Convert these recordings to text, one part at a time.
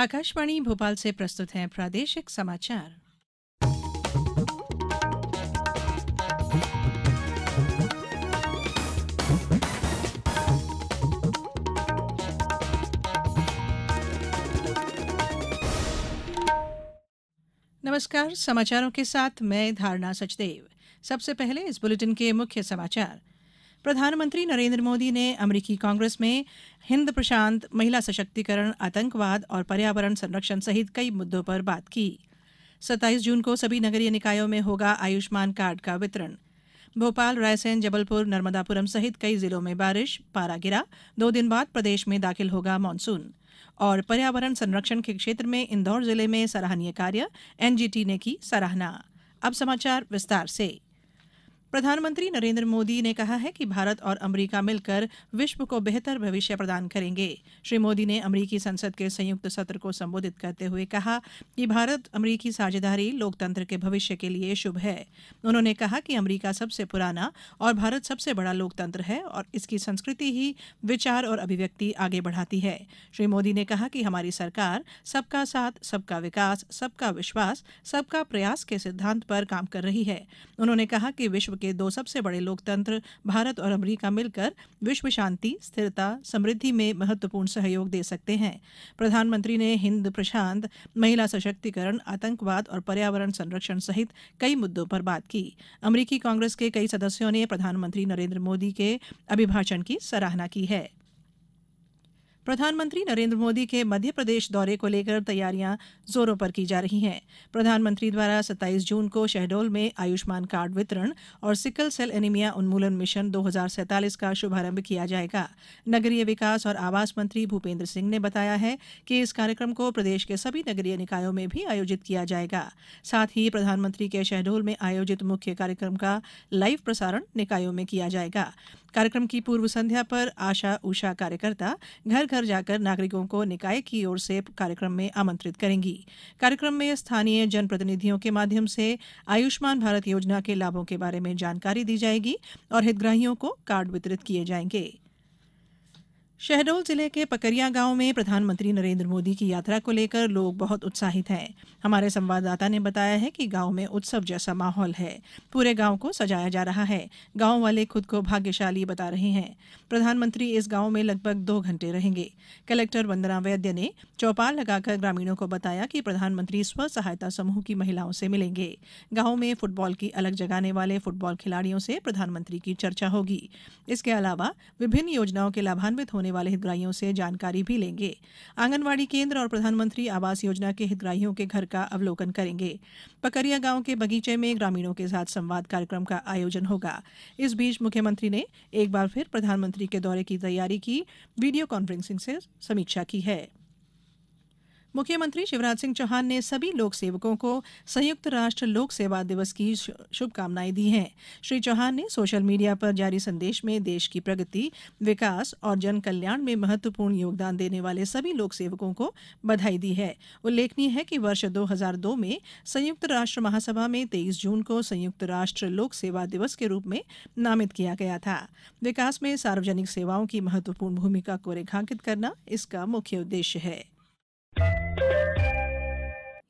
आकाशवाणी भोपाल से प्रस्तुत है प्रादेशिक समाचार नमस्कार समाचारों के साथ मैं धारणा सचदेव सबसे पहले इस बुलेटिन के मुख्य समाचार प्रधानमंत्री नरेंद्र मोदी ने अमरीकी कांग्रेस में हिंद प्रशांत महिला सशक्तिकरण आतंकवाद और पर्यावरण संरक्षण सहित कई मुद्दों पर बात की 27 जून को सभी नगरीय निकायों में होगा आयुष्मान कार्ड का वितरण भोपाल रायसेन जबलपुर नर्मदापुरम सहित कई जिलों में बारिश पारा गिरा दो दिन बाद प्रदेश में दाखिल होगा मानसून और पर्यावरण संरक्षण के क्षेत्र में इंदौर जिले में सराहनीय कार्य एनजीटी ने की सराहना अब समाचार विस्तार से प्रधानमंत्री नरेंद्र मोदी ने कहा है कि भारत और अमरीका मिलकर विश्व को बेहतर भविष्य प्रदान करेंगे श्री मोदी ने अमरीकी संसद के संयुक्त सत्र को संबोधित करते हुए कहा कि भारत अमरीकी साझेदारी लोकतंत्र के भविष्य के लिए शुभ है उन्होंने कहा कि अमरीका सबसे पुराना और भारत सबसे बड़ा लोकतंत्र है और इसकी संस्कृति ही विचार और अभिव्यक्ति आगे बढ़ाती है श्री मोदी ने कहा कि हमारी सरकार सबका साथ सबका विकास सबका विश्वास सबका प्रयास के सिद्धांत पर काम कर रही है उन्होंने कहा कि विश्व के दो सबसे बड़े लोकतंत्र भारत और अमरीका मिलकर विश्व शांति स्थिरता समृद्धि में महत्वपूर्ण सहयोग दे सकते हैं प्रधानमंत्री ने हिंद प्रशांत महिला सशक्तिकरण आतंकवाद और पर्यावरण संरक्षण सहित कई मुद्दों पर बात की अमरीकी कांग्रेस के कई सदस्यों ने प्रधानमंत्री नरेंद्र मोदी के अभिभाषण की सराहना की है प्रधानमंत्री नरेंद्र मोदी के मध्य प्रदेश दौरे को लेकर तैयारियां जोरों पर की जा रही हैं प्रधानमंत्री द्वारा 27 जून को शहडोल में आयुष्मान कार्ड वितरण और सिकल सेल एनीमिया उन्मूलन मिशन दो का शुभारंभ किया जाएगा नगरीय विकास और आवास मंत्री भूपेंद्र सिंह ने बताया है कि इस कार्यक्रम को प्रदेश के सभी नगरीय निकायों में भी आयोजित किया जाएगा साथ ही प्रधानमंत्री के शहडोल में आयोजित मुख्य कार्यक्रम का लाइव प्रसारण निकायों में किया जाएगा कार्यक्रम की पूर्व संध्या पर आशा उषा कार्यकर्ता घर घर जाकर नागरिकों को निकाय की ओर से कार्यक्रम में आमंत्रित करेंगी कार्यक्रम में स्थानीय जनप्रतिनिधियों के माध्यम से आयुष्मान भारत योजना के लाभों के बारे में जानकारी दी जाएगी और हितग्राहियों को कार्ड वितरित किए जाएंगे शहडोल जिले के पकरिया गांव में प्रधानमंत्री नरेंद्र मोदी की यात्रा को लेकर लोग बहुत उत्साहित हैं हमारे संवाददाता ने बताया है कि गांव में उत्सव जैसा माहौल है पूरे गांव को सजाया जा रहा है गांव वाले खुद को भाग्यशाली बता रहे हैं प्रधानमंत्री इस गांव में लगभग दो घंटे रहेंगे कलेक्टर वंदना वैद्य ने चौपाल लगाकर ग्रामीणों को बताया कि प्रधानमंत्री स्व सहायता समूह की महिलाओं से मिलेंगे गाँव में फुटबॉल की अलग जगाने वाले फुटबॉल खिलाड़ियों से प्रधानमंत्री की चर्चा होगी इसके अलावा विभिन्न योजनाओं के लाभान्वित होने वाले हितग्राहियों से जानकारी भी लेंगे आंगनवाड़ी केंद्र और प्रधानमंत्री आवास योजना के हितग्राहियों के घर का अवलोकन करेंगे पकरिया गांव के बगीचे में ग्रामीणों के साथ संवाद कार्यक्रम का आयोजन होगा इस बीच मुख्यमंत्री ने एक बार फिर प्रधानमंत्री के दौरे की तैयारी की वीडियो कॉन्फ्रेंसिंग से समीक्षा की है मुख्यमंत्री शिवराज सिंह चौहान ने सभी लोक सेवकों को संयुक्त राष्ट्र लोक सेवा दिवस की शुभकामनाएं दी हैं श्री चौहान ने सोशल मीडिया पर जारी संदेश में देश की प्रगति विकास और जन कल्याण में महत्वपूर्ण योगदान देने वाले सभी लोक सेवकों को बधाई दी है उल्लेखनीय है कि वर्ष 2002 में संयुक्त राष्ट्र महासभा में तेईस जून को संयुक्त राष्ट्र लोक सेवा दिवस के रूप में नामित किया गया था विकास में सार्वजनिक सेवाओं की महत्वपूर्ण भूमिका को रेखांकित करना इसका मुख्य उद्देश्य है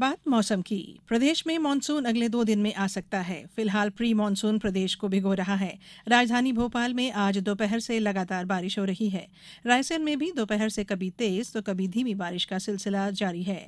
बात मौसम की प्रदेश में मानसून अगले दो दिन में आ सकता है फिलहाल प्री मानसून प्रदेश को भिगो रहा है राजधानी भोपाल में आज दोपहर से लगातार बारिश हो रही है रायसेन में भी दोपहर से कभी तेज तो कभी धीमी बारिश का सिलसिला जारी है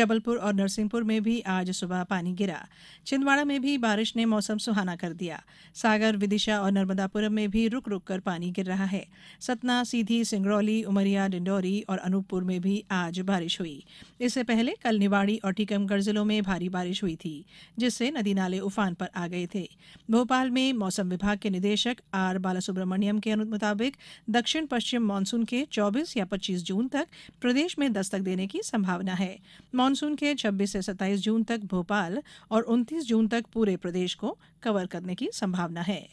जबलपुर और नरसिंहपुर में भी आज सुबह पानी गिरा छिंदवाड़ा में भी बारिश ने मौसम सुहाना कर दिया सागर विदिशा और नर्मदापुरम में भी रुक रुक कर पानी गिर रहा है सतना सीधी सिंगरौली उमरिया डिंडौरी और अनूपपुर में भी आज बारिश हुई इससे पहले कल निवाड़ी और टीकमगढ़ जिलों में भारी बारिश हुई थी जिससे नदी नाले उफान पर आ गए थे भोपाल में मौसम विभाग के निदेशक आर बालासुब्रमण्यम के मुताबिक दक्षिण पश्चिम मानसून के 24 या 25 जून तक प्रदेश में दस्तक देने की संभावना है मानसून के 26 से 27 जून तक भोपाल और 29 जून तक पूरे प्रदेश को कवर करने की संभावना है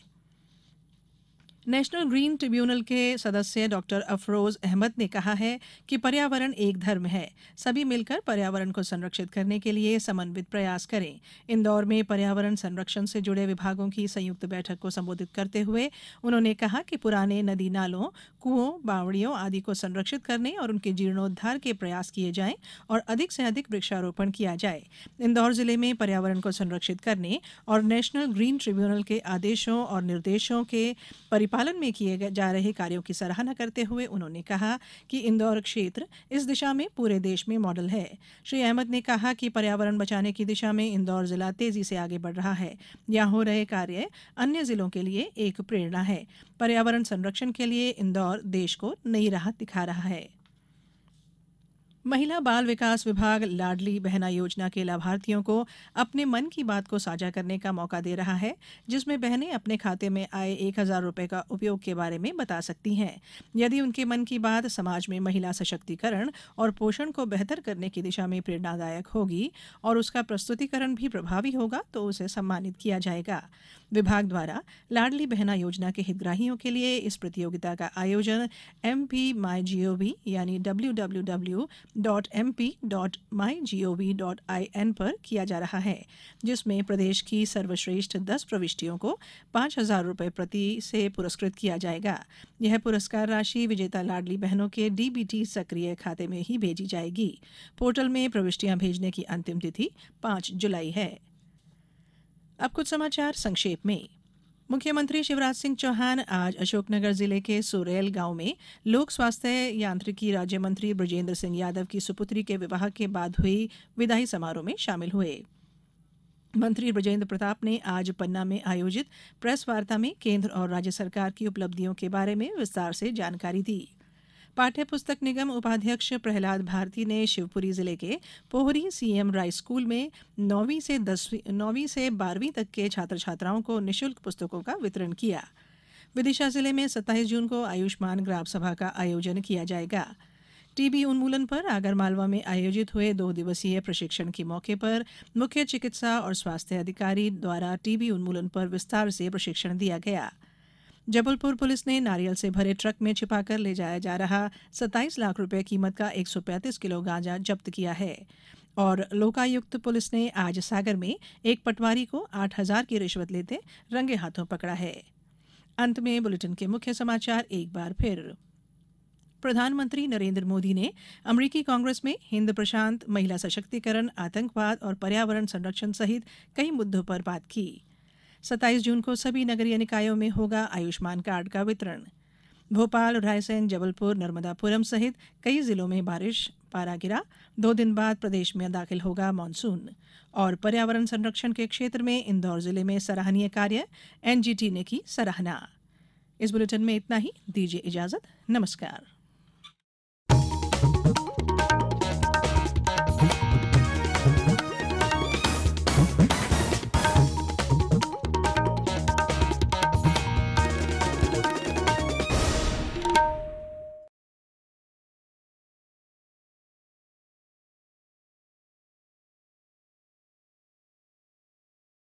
नेशनल ग्रीन ट्रिब्यूनल के सदस्य डॉक्टर अफरोज अहमद ने कहा है कि पर्यावरण एक धर्म है सभी मिलकर पर्यावरण को संरक्षित करने के लिए समन्वित प्रयास करें इंदौर में पर्यावरण संरक्षण से जुड़े विभागों की संयुक्त बैठक को संबोधित करते हुए उन्होंने कहा कि पुराने नदी नालों कुओं बावड़ियों आदि को संरक्षित करने और उनके जीर्णोद्वार के प्रयास किए जाएं और अधिक से अधिक वृक्षारोपण किया जाए इंदौर जिले में पर्यावरण को संरक्षित करने और नेशनल ग्रीन ट्रिब्यूनल के आदेशों और निर्देशों के परिपालन पालन में किए जा रहे कार्यों की सराहना करते हुए उन्होंने कहा कि इंदौर क्षेत्र इस दिशा में पूरे देश में मॉडल है श्री अहमद ने कहा कि पर्यावरण बचाने की दिशा में इंदौर जिला तेजी से आगे बढ़ रहा है यहाँ हो रहे कार्य अन्य जिलों के लिए एक प्रेरणा है पर्यावरण संरक्षण के लिए इंदौर देश को नई राहत दिखा रहा है महिला बाल विकास विभाग लाडली बहना योजना के लाभार्थियों को अपने मन की बात को साझा करने का मौका दे रहा है जिसमें बहनें अपने खाते में आए एक हजार रूपए का उपयोग के बारे में बता सकती हैं यदि उनके मन की बात समाज में महिला सशक्तिकरण और पोषण को बेहतर करने की दिशा में प्रेरणादायक होगी और उसका प्रस्तुतिकरण भी प्रभावी होगा तो उसे सम्मानित किया जाएगा विभाग द्वारा लाडली बहना योजना के हितग्राहियों के लिए इस प्रतियोगिता का आयोजन M P my G O V यानी W W W dot M P dot my G O V dot I N पर किया जा रहा है जिसमें प्रदेश की सर्वश्रेष्ठ दस प्रविष्टियों को पाँच हजार रुपये प्रति से पुरस्कृत किया जाएगा यह पुरस्कार राशि विजेता लाडली बहनों के डीबीटी सक्रिय खाते में ही भेजी जाएगी पोर्टल में प्रविष्टियां भेजने की अंतिम तिथि पाँच जुलाई है अब कुछ समाचार संक्षेप में मुख्यमंत्री शिवराज सिंह चौहान आज अशोकनगर जिले के सुरेल गांव में लोक स्वास्थ्य यांत्रिकी राज्य मंत्री ब्रजेंद्र सिंह यादव की सुपुत्री के विवाह के बाद हुई विदाई समारोह में शामिल हुए मंत्री ब्रजेंद्र प्रताप ने आज पन्ना में आयोजित प्रेस वार्ता में केंद्र और राज्य सरकार की उपलब्धियों के बारे में विस्तार से जानकारी दी पाठ्य पुस्तक निगम उपाध्यक्ष प्रहलाद भारती ने शिवपुरी जिले के पोहरी सीएम राय स्कूल में नौवीं से दसवीं नौवीं से बारहवीं तक के छात्र छात्राओं को निःशुल्क पुस्तकों का वितरण किया विदिशा जिले में 27 जून को आयुष्मान ग्राम सभा का आयोजन किया जाएगा टीबी उन्मूलन पर आगरमालवा में आयोजित हुए दो दिवसीय प्रशिक्षण के मौके पर मुख्य चिकित्सा और स्वास्थ्य अधिकारी द्वारा टीबी उन्मूलन पर विस्तार से प्रशिक्षण दिया गया जबलपुर पुलिस ने नारियल से भरे ट्रक में छिपाकर ले जाया जा रहा सत्ताईस लाख रुपये कीमत का 135 किलो गांजा जब्त किया है और लोकायुक्त पुलिस ने आज सागर में एक पटवारी को आठ हजार की रिश्वत लेते रंगे हाथों पकड़ा है अंत में बुलेटिन के मुख्य समाचार एक बार फिर प्रधानमंत्री नरेंद्र मोदी ने अमरीकी कांग्रेस में हिंद प्रशांत महिला सशक्तिकरण आतंकवाद और पर्यावरण संरक्षण सहित कई मुद्दों पर बात की सत्ताईस जून को सभी नगरीय निकायों में होगा आयुष्मान कार्ड का वितरण भोपाल रायसेन जबलपुर नर्मदापुरम सहित कई जिलों में बारिश पारा गिरा दो दिन बाद प्रदेश में दाखिल होगा मानसून और पर्यावरण संरक्षण के क्षेत्र में इंदौर जिले में सराहनीय कार्य एनजीटी ने की सराहना इस बुलेटिन में इतना ही दीजिए इजाजत नमस्कार